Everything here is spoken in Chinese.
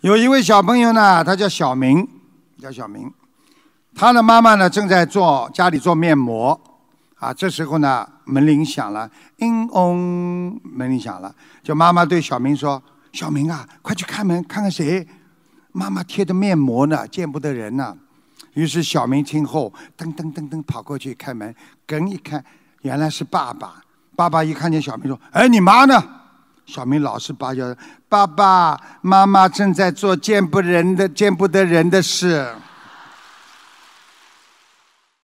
有一位小朋友呢，他叫小明，叫小明。他的妈妈呢，正在做家里做面膜，啊，这时候呢，门铃响了，嗯嗡，门铃响了，就妈妈对小明说：“小明啊，快去开门，看看谁。”妈妈贴着面膜呢，见不得人呢。于是小明听后，噔噔噔噔跑过去开门，跟一看，原来是爸爸。爸爸一看见小明说：“哎，你妈呢？”小明老是把叫爸爸妈妈正在做见不人的、见不得人的事。